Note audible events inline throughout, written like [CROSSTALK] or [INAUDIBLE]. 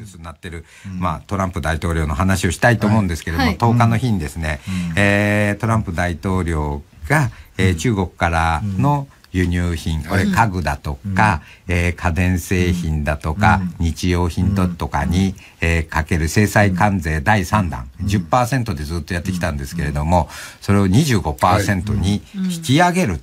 ニュースになってる、まあ、トランプ大統領の話をしたいと思うんですけれども、はい、10日の日にですね、うん、えー、トランプ大統領が、えー、中国からの、うん輸入品、これ家具だとか、うん、えー、家電製品だとか、うん、日用品とかに、うん、えー、かける制裁関税第3弾、うん、10%でずっとやってきたんですけれども、それを25%に引き上げる、う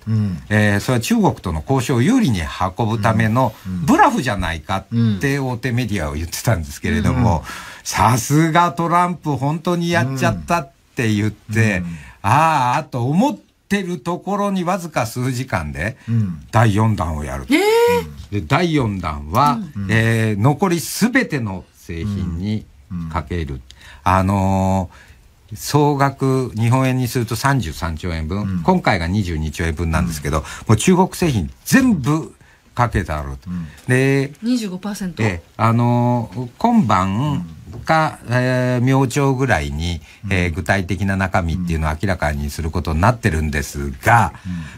えー、それは中国との交渉を有利に運ぶためのブラフじゃないかって大手メディアは言ってたんですけれども、さすがトランプ本当にやっちゃったって言って、ああ、と思ってってるところにわずか数時間で、第4弾をやると、えー、で第4弾は、うん、えー、残りすべての製品にかける、うんうん、あのー、総額日本円にすると33兆円分、今回が22兆円分なんですけど、もう中国製品全部かけてあると、うん、で25%、えー、あの今晩、か、えー、明朝ぐらいに、えー、具体的な中身っていうのを明らかにすることになってるんですが、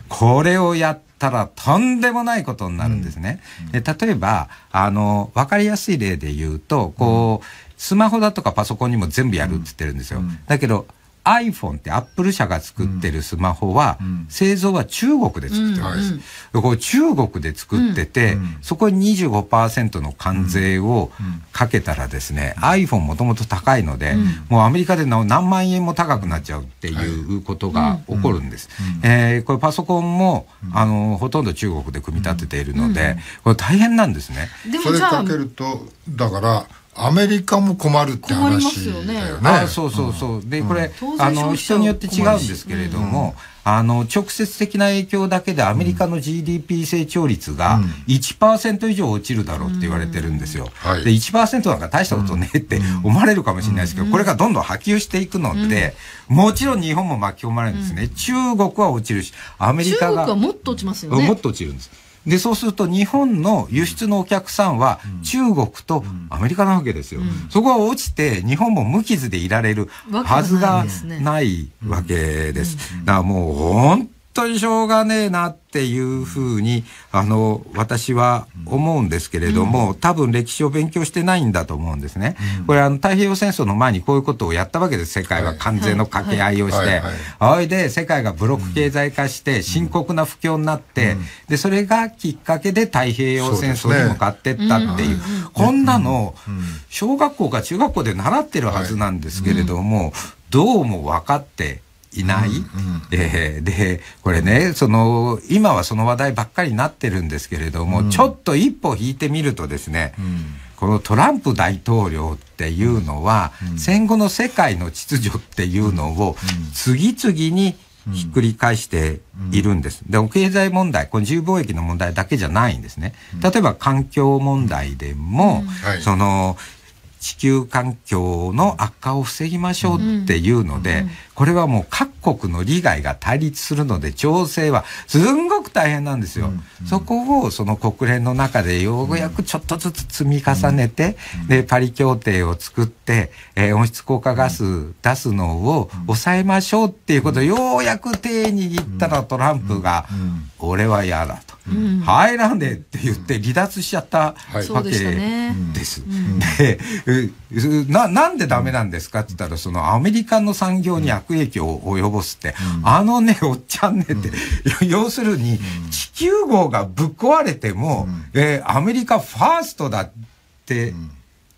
これをやったらとんでもないことになるんですね。で例えば、あの、わかりやすい例で言うと、こう、スマホだとかパソコンにも全部やるって言ってるんですよ。だけど、iPhone ってアップル社が作ってるスマホは、製造は中国で作ってるんです。これ中国で作ってて、そこに25%の関税をかけたらですね、iPhone もともと高いので、もうアメリカで何万円も高くなっちゃうっていうことが起こるんです。えー、これパソコンも、あの、ほとんど中国で組み立てているので、これ大変なんですね。でもそれかけると、だから、アメリカも困るって話だよね。よねそうそうそう。うん、で、これ、うん、あの、人によって違うんですけれども、うん、あの、直接的な影響だけでアメリカの GDP 成長率が1%以上落ちるだろうって言われてるんですよ。で、1%なんか大したことねって思われるかもしれないですけど、これがどんどん波及していくので、もちろん日本も巻き込まれるんですね。中国は落ちるし、アメリカが。中国はもっと落ちますよね。もっと落ちるんです。で、そうすると日本の輸出のお客さんは中国とアメリカなわけですよ。そこは落ちて日本も無傷でいられるはずがないわけです。だからもう本当にしょうがねえなっていうふうに、あの、私は思うんですけれども、うん、多分歴史を勉強してないんだと思うんですね。うん、これ、あの、太平洋戦争の前にこういうことをやったわけです。世界は関税の掛け合いをして。あいで、世界がブロック経済化して、深刻な不況になって、で、それがきっかけで太平洋戦争に向かってったっていう、こんなの、小学校か中学校で習ってるはずなんですけれども、どうも分かっていない、うんうん、えでこれねその今はその話題ばっかりになってるんですけれども、うん、ちょっと一歩引いてみるとですね、うん、このトランプ大統領っていうのは、うん、戦後の世界の秩序っていうのを次々にひっくり返しているんです。で、経済問題、この自由貿易の問題だけじゃないんですね。例えば環境問題でも、はい、その地球環境の悪化を防ぎましょうっていうので、これはもう各国の利害が対立するので、調整はすんごく大変なんですよ。うんうん、そこをその国連の中でようやくちょっとずつ積み重ねて、うんうん、で、パリ協定を作って、えー、温室効果ガス出すのを抑えましょうっていうことをようやく手握ったらトランプが、俺は嫌だと。入らんでって言って離脱しちゃったわけです。で、な、なんでダメなんですかって言ったら、そのアメリカの産業に悪悪影響を及ぼすって、うん、あのね、おっちゃんねって、うん、[LAUGHS] 要するに、地球号がぶっ壊れても、うん、えー、アメリカファーストだって、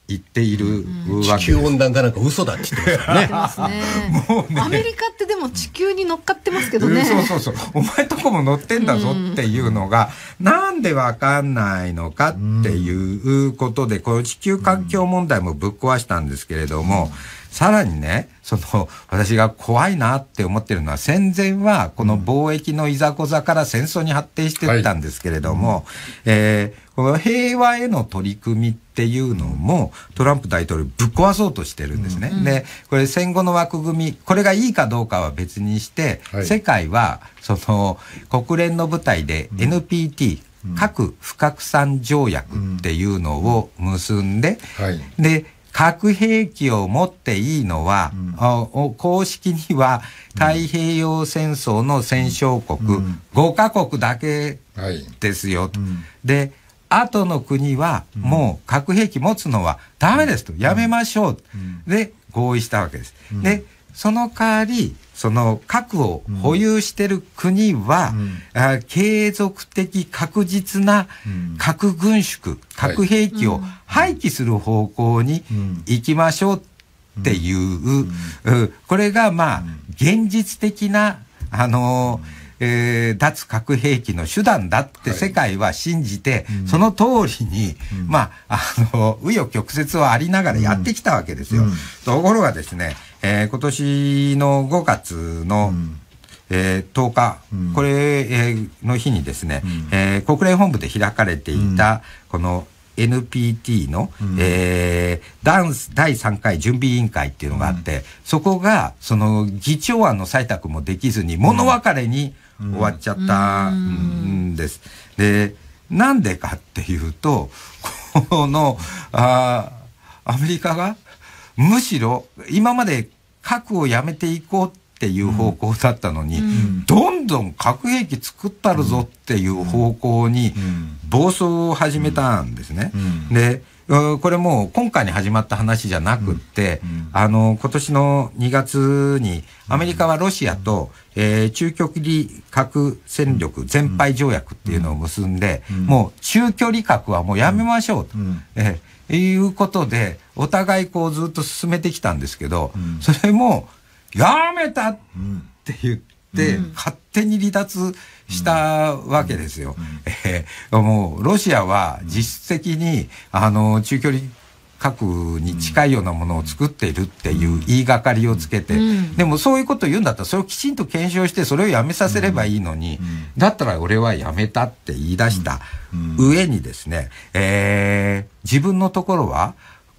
言っているわけ、うん、温暖化なんか嘘だって言ってますね [LAUGHS] もうねアメリカってでも地球に乗っかってますけどねそうそうそうお前とこも乗ってんだぞっていうのが、うん、なんでわかんないのかっていうことでこの地球環境問題もぶっ壊したんですけれども、うんさらにね、その、私が怖いなって思ってるのは、戦前は、この貿易のいざこざから戦争に発展してったんですけれども、はい、えー、この平和への取り組みっていうのも、トランプ大統領ぶっ壊そうとしてるんですね。うん、で、これ戦後の枠組み、これがいいかどうかは別にして、はい、世界は、その、国連の舞台で NPT、うん核不拡散条約っていうのを結んで、うんはい、で核兵器を持っていいのは、うん、公式には太平洋戦争の戦勝国、うん、5カ国だけですよ、はいうん、で後の国はもう核兵器持つのはダメですと、やめましょう、で合意したわけです。でその代わりその核を保有している国は、うん、継続的確実な核軍縮、うん、核兵器を廃棄する方向に行きましょうっていう、うん、これがまあ現実的な、あのー、えー、脱核兵器の手段だって世界は信じて、はいうん、その通りに、うん、まあ、あの、紆余曲折はありながらやってきたわけですよ。うん、ところがですね、えー、今年の5月の、うん、えー、10日、うん、これの日にですね、うん、えー、国連本部で開かれていた、この NPT の、うん、えー、ダンス第3回準備委員会っていうのがあって、うん、そこがその議長案の採択もできずに物別れに終わっちゃったんです。うん、でなんでかっていうとこのあアメリカがむしろ今まで核をやめていこうっていう方向だったのに、うん、どんどん核兵器作ったるぞっていう方向に暴走を始めたんですね。でこれもう今回に始まった話じゃなくって、うんうん、あの、今年の2月にアメリカはロシアと、うん、えー、中距離核戦力全廃条約っていうのを結んで、もう中距離核はもうやめましょうと。えーいうことで、お互いこうずっと進めてきたんですけど、うん、それも、やめたって言って、勝手に離脱したわけですよ。[LAUGHS] えもう、ロシアは実質的に、あの、中距離核に近いようなものを作っているっていう言いがかりをつけて、でもそういうことを言うんだったらそれをきちんと検証してそれをやめさせればいいのに、だったら俺はやめたって言い出した上にですね、えー、自分のところは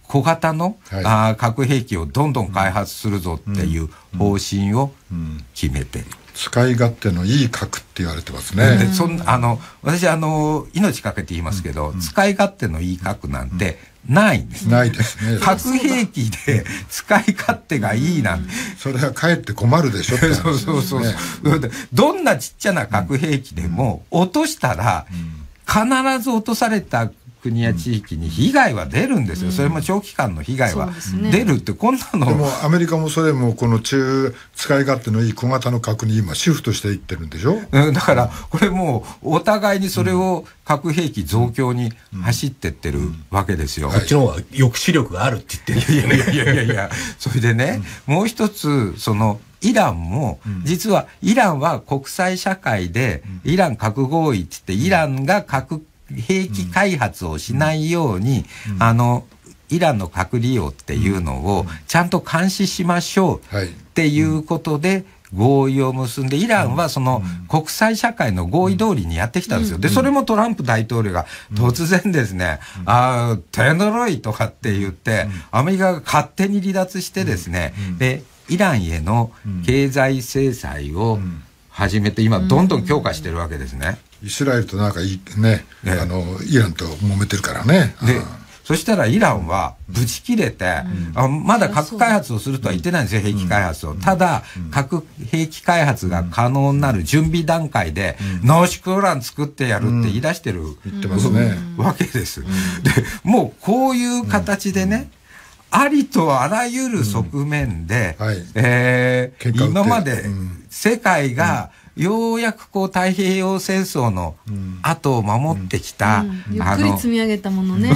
小型の、はい、あ核兵器をどんどん開発するぞっていう方針を決めて使い勝手のいい核って言われてますね。でそんあの私あの命かけて言いますけど、うん、使い勝手のいい核なんて、ないんです、ね、ないですね。核兵器で使い勝手がいいなん、て。それはかえって困るでしょって、ね、[LAUGHS] そうそうそうそう。どんなちっちゃな核兵器でも落としたら、必ず落とされた国や地域に被害は出るんですよ、それも長期間の被害は出るって、こんなの、でもアメリカもそれもこの中使い勝手のいい小型の核に今、シフトしていってるんでしょ、うん、だから、これもう、お互いにそれを核兵器増強に走ってってるわけですよ。こっちの方が抑止力があるって言ってる、ね、いやいやいやいや、それでね、うん、もう一つ、その、イランも、実はイランは国際社会で、イラン核合意って言って、イランが核兵器開発をしないように、うん、あの、イランの核利用っていうのをちゃんと監視しましょうっていうことで合意を結んで、イランはその国際社会の合意通りにやってきたんですよ。で、それもトランプ大統領が突然ですね、ああ、手呪いとかって言って、アメリカが勝手に離脱してですね、で、イランへの経済制裁を始めて、今どんどん強化してるわけですね。イスラエルとなんかね、ね、あのイランと揉めてるからね。でそしたらイランはぶち切れて、うん、まだ核開発をするとは言ってないんですよ、うん、兵器開発を。ただ、核兵器開発が可能になる準備段階で、濃縮ウラン作ってやるって言い出してる、言ってますね、わけです。で、もうこういう形でね、ありとあらゆる側面で、はい、えー、今まで世界が、ようやくこう太平洋戦争の後を守ってきた、うんうん、あの積み上げたものね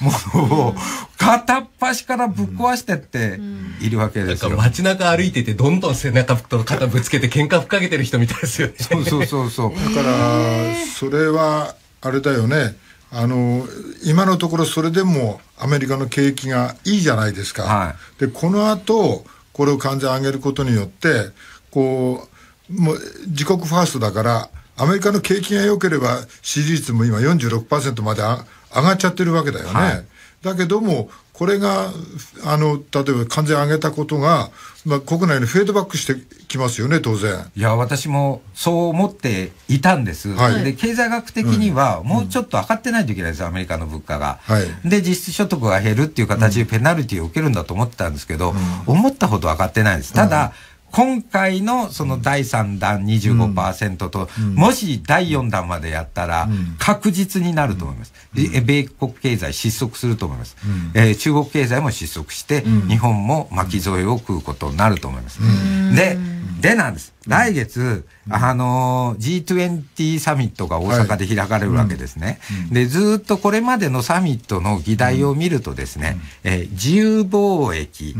もを片っ端からぶっ壊してっているわけですよ、うんうん、街中歩いててどんどん背中と肩ぶつけて喧嘩ふっかけてる人みたいですよねそうそうそうそう [LAUGHS] だからそれはあれだよねあの今のところそれでもアメリカの景気がいいじゃないですか、はい、でこの後これを関税上げることによってこうもう自国ファーストだから、アメリカの景気が良ければ支持率も今46%まであ上がっちゃってるわけだよね。はい、だけども、これが、あの、例えば完全上げたことが、まあ、国内にフェードバックしてきますよね、当然。いや、私もそう思っていたんです。はい、で、経済学的には、もうちょっと上がってないといけないです、うん、アメリカの物価が、はい、で、実質所得が減るっていう形でペナルティを受けるんだと思ってたんですけど、うん、思ったほど上がってないです。ただ、うん今回のその第3弾25%と、うん、もし第4弾までやったら、確実になると思います、うん、米国経済失速すると思います、うん、えー、中国経済も失速して、日本も巻き添えを食うことになると思います。ででなんです。来月、うん、あの、G20 サミットが大阪で開かれるわけですね。はいうん、で、ずっとこれまでのサミットの議題を見るとですね、うん、えー、自由貿易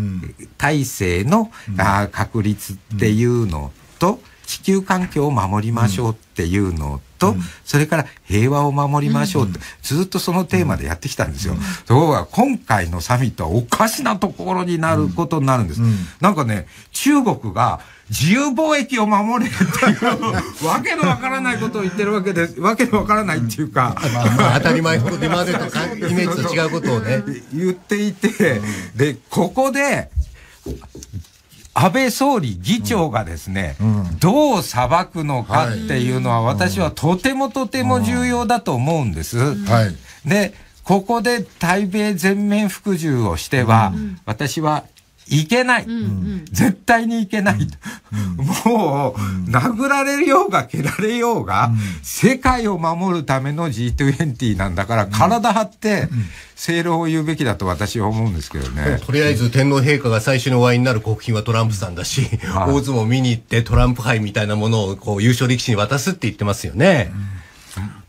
体制の、うん、あ確立っていうのと、地球環境を守りましょうっていうのと、うん、それから平和を守りましょうって、ずっとそのテーマでやってきたんですよ。ところが今回のサミットはおかしなところになることになるんです。なんかね、中国が自由貿易を守れっていう、わけのわからないことを言ってるわけで [LAUGHS] わけのわからないっていうか。まあ、当たり前のこと今でとイメージと違うことをね。[LAUGHS] 言っていて、で、ここで、安倍総理議長がですね、うん、どう裁くのかっていうのは、私はとてもとても重要だと思うんです。はい、で、ここで対米全面服従をしては、私はいけない、うんうん、絶対にいけない、うん、もう、殴られようが蹴られようが、うん、世界を守るための G20 なんだから、体張って正論を言うべきだと私は思うんですけどね、とりあえず天皇陛下が最初のお会いになる国賓はトランプさんだし、はい、大相撲見に行ってトランプ杯みたいなものをこう優勝力士に渡すって言ってますよね、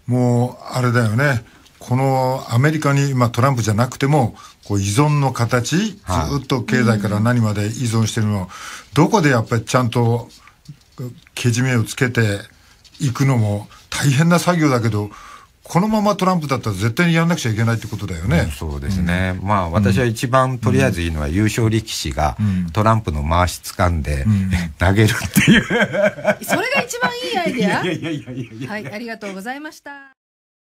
もうあれだよねこのアメリカに、まあ、トランプじゃなくてもこう依存の形、ずっと経済から何まで依存してるのを、どこでやっぱりちゃんとけじめをつけていくのも大変な作業だけど、このままトランプだったら絶対にやらなくちゃいけないってことだよね。うん、そうですね。うん、まあ私は一番とりあえずいいのは、優勝力士がトランプの回し掴んで、[LAUGHS] 投げるっていう。それが一番いいアイデア。[LAUGHS] いやいやいやいや。はい、ありがとうございました。